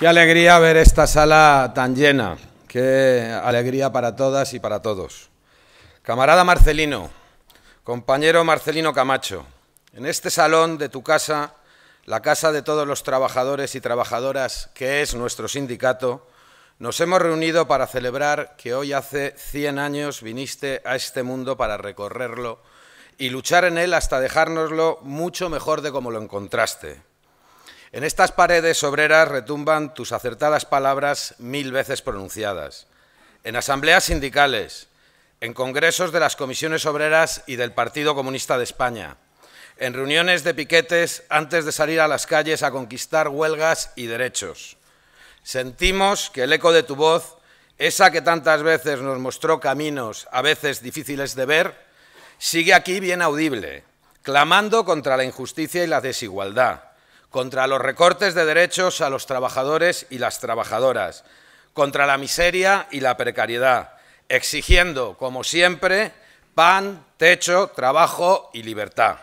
Qué alegría ver esta sala tan llena. Qué alegría para todas y para todos. Camarada Marcelino, compañero Marcelino Camacho, en este salón de tu casa, la casa de todos los trabajadores y trabajadoras que es nuestro sindicato, nos hemos reunido para celebrar que hoy hace 100 años viniste a este mundo para recorrerlo y luchar en él hasta dejárnoslo mucho mejor de como lo encontraste. En estas paredes obreras retumban tus acertadas palabras mil veces pronunciadas, en asambleas sindicales, en congresos de las comisiones obreras y del Partido Comunista de España, en reuniones de piquetes antes de salir a las calles a conquistar huelgas y derechos. Sentimos que el eco de tu voz, esa que tantas veces nos mostró caminos a veces difíciles de ver, sigue aquí bien audible, clamando contra la injusticia y la desigualdad contra los recortes de derechos a los trabajadores y las trabajadoras, contra la miseria y la precariedad, exigiendo, como siempre, pan, techo, trabajo y libertad.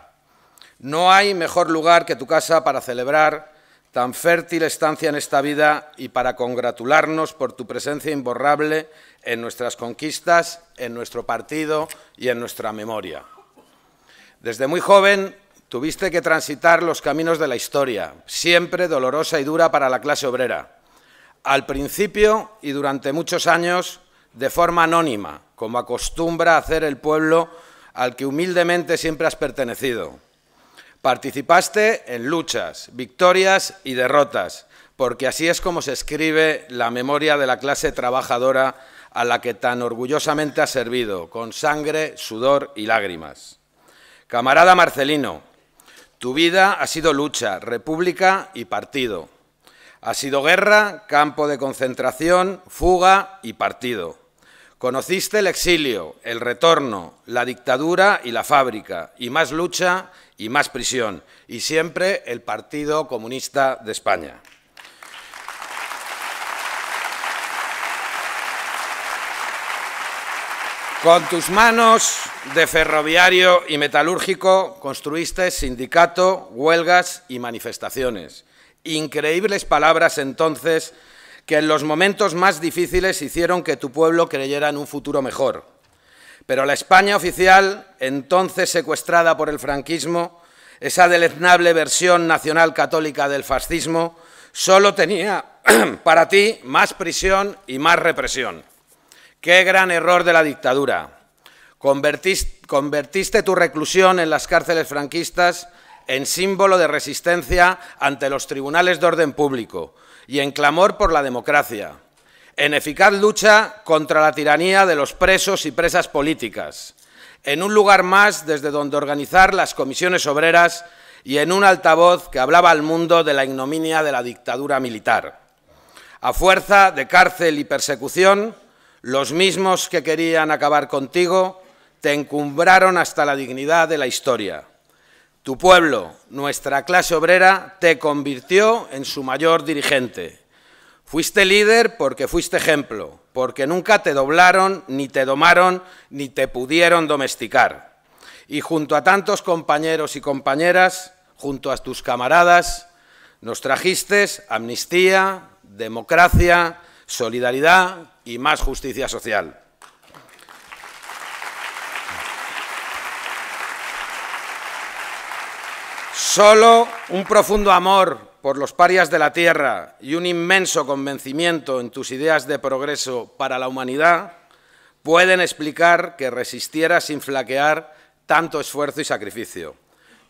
No hay mejor lugar que tu casa para celebrar tan fértil estancia en esta vida y para congratularnos por tu presencia imborrable en nuestras conquistas, en nuestro partido y en nuestra memoria. Desde muy joven Tuviste que transitar los caminos de la historia, siempre dolorosa y dura para la clase obrera. Al principio y durante muchos años, de forma anónima, como acostumbra hacer el pueblo al que humildemente siempre has pertenecido. Participaste en luchas, victorias y derrotas, porque así es como se escribe la memoria de la clase trabajadora a la que tan orgullosamente has servido, con sangre, sudor y lágrimas. Camarada Marcelino, tu vida ha sido lucha, república y partido. Ha sido guerra, campo de concentración, fuga y partido. Conociste el exilio, el retorno, la dictadura y la fábrica, y más lucha y más prisión, y siempre el Partido Comunista de España. Con tus manos de ferroviario y metalúrgico construiste sindicato, huelgas y manifestaciones. Increíbles palabras entonces que en los momentos más difíciles hicieron que tu pueblo creyera en un futuro mejor. Pero la España oficial, entonces secuestrada por el franquismo, esa deleznable versión nacional católica del fascismo, solo tenía para ti más prisión y más represión. Qué gran error de la dictadura. Convertiste, tu reclusión en las cárceles franquistas en símbolo de resistencia ante los tribunales de orden público y en clamor por la democracia, en eficaz lucha contra la tiranía de los presos y presas políticas, en un lugar más desde donde organizar las comisiones obreras y en un altavoz que hablaba al mundo de la ignominia de la dictadura militar. A fuerza de cárcel y persecución, los mismos que querían acabar contigo te encumbraron hasta la dignidad de la historia. Tu pueblo, nuestra clase obrera, te convirtió en su mayor dirigente. Fuiste líder porque fuiste ejemplo, porque nunca te doblaron, ni te domaron, ni te pudieron domesticar. Y junto a tantos compañeros y compañeras, junto a tus camaradas, nos trajiste amnistía, democracia, solidaridad y más justicia social. Solo un profundo amor por los parias de la tierra y un inmenso convencimiento en tus ideas de progreso para la humanidad pueden explicar que resistiera sin flaquear tanto esfuerzo y sacrificio.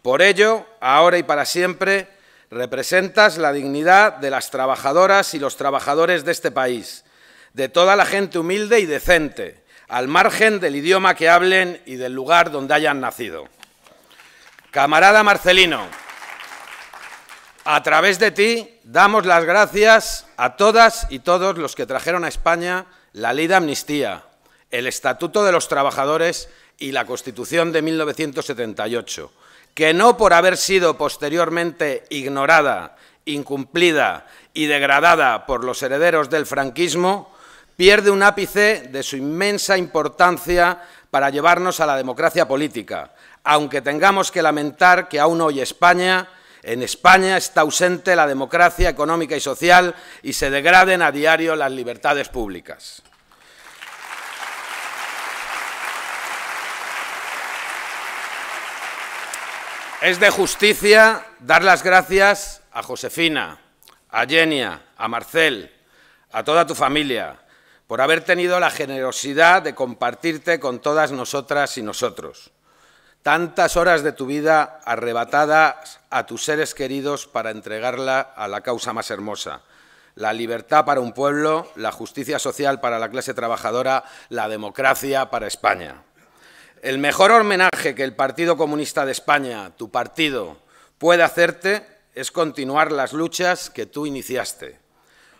Por ello, ahora y para siempre, representas la dignidad de las trabajadoras y los trabajadores de este país, de toda la gente humilde y decente, al margen del idioma que hablen y del lugar donde hayan nacido. Camarada Marcelino, a través de ti damos las gracias a todas y todos los que trajeron a España la ley de amnistía, el Estatuto de los Trabajadores y la Constitución de 1978, que no por haber sido posteriormente ignorada, incumplida y degradada por los herederos del franquismo, pierde un ápice de su inmensa importancia para llevarnos a la democracia política, aunque tengamos que lamentar que aún hoy España, en España está ausente la democracia económica y social y se degraden a diario las libertades públicas. Es de justicia dar las gracias a Josefina, a Genia, a Marcel, a toda tu familia, por haber tenido la generosidad de compartirte con todas nosotras y nosotros. Tantas horas de tu vida arrebatadas a tus seres queridos para entregarla a la causa más hermosa. La libertad para un pueblo, la justicia social para la clase trabajadora, la democracia para España. El mejor homenaje que el Partido Comunista de España, tu partido, puede hacerte es continuar las luchas que tú iniciaste.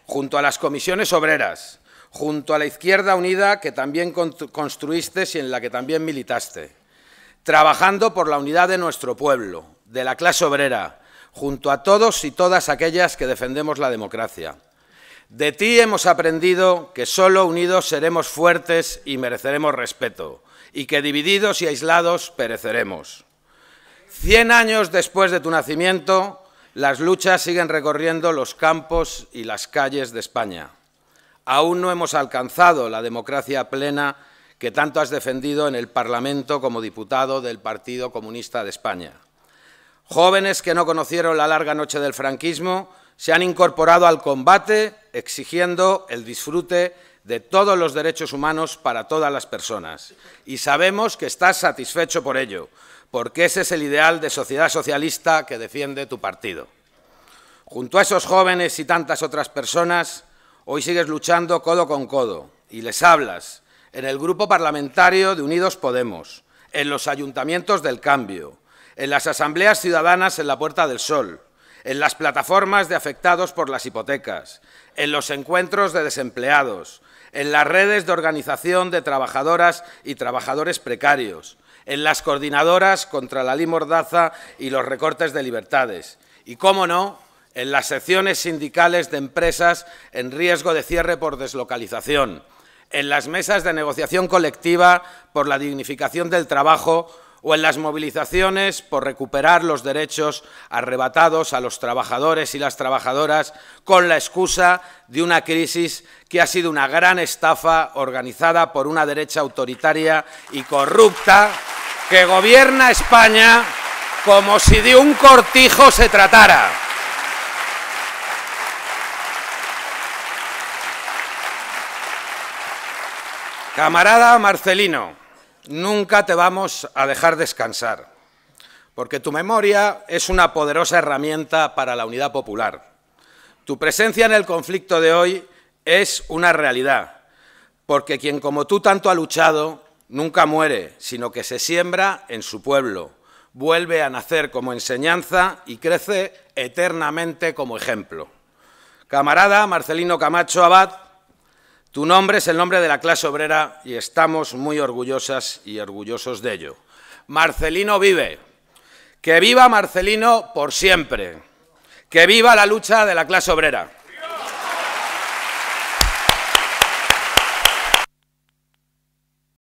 Junto a las comisiones obreras, junto a la Izquierda Unida que también construiste y en la que también militaste, trabajando por la unidad de nuestro pueblo, de la clase obrera, junto a todos y todas aquellas que defendemos la democracia. De ti hemos aprendido que solo unidos seremos fuertes y mereceremos respeto, y que divididos y aislados pereceremos. Cien años después de tu nacimiento, las luchas siguen recorriendo los campos y las calles de España aún no hemos alcanzado la democracia plena que tanto has defendido en el Parlamento como diputado del Partido Comunista de España. Jóvenes que no conocieron la larga noche del franquismo se han incorporado al combate exigiendo el disfrute de todos los derechos humanos para todas las personas. Y sabemos que estás satisfecho por ello, porque ese es el ideal de sociedad socialista que defiende tu partido. Junto a esos jóvenes y tantas otras personas, Hoy sigues luchando codo con codo y les hablas en el grupo parlamentario de Unidos Podemos, en los ayuntamientos del cambio, en las asambleas ciudadanas en la Puerta del Sol, en las plataformas de afectados por las hipotecas, en los encuentros de desempleados, en las redes de organización de trabajadoras y trabajadores precarios, en las coordinadoras contra la limordaza y los recortes de libertades. Y, cómo no, en las secciones sindicales de empresas en riesgo de cierre por deslocalización, en las mesas de negociación colectiva por la dignificación del trabajo o en las movilizaciones por recuperar los derechos arrebatados a los trabajadores y las trabajadoras con la excusa de una crisis que ha sido una gran estafa organizada por una derecha autoritaria y corrupta que gobierna España como si de un cortijo se tratara. Camarada Marcelino, nunca te vamos a dejar descansar, porque tu memoria es una poderosa herramienta para la unidad popular. Tu presencia en el conflicto de hoy es una realidad, porque quien como tú tanto ha luchado nunca muere, sino que se siembra en su pueblo, vuelve a nacer como enseñanza y crece eternamente como ejemplo. Camarada Marcelino Camacho Abad, tu nombre es el nombre de la clase obrera y estamos muy orgullosas y orgullosos de ello. Marcelino vive. Que viva Marcelino por siempre. Que viva la lucha de la clase obrera.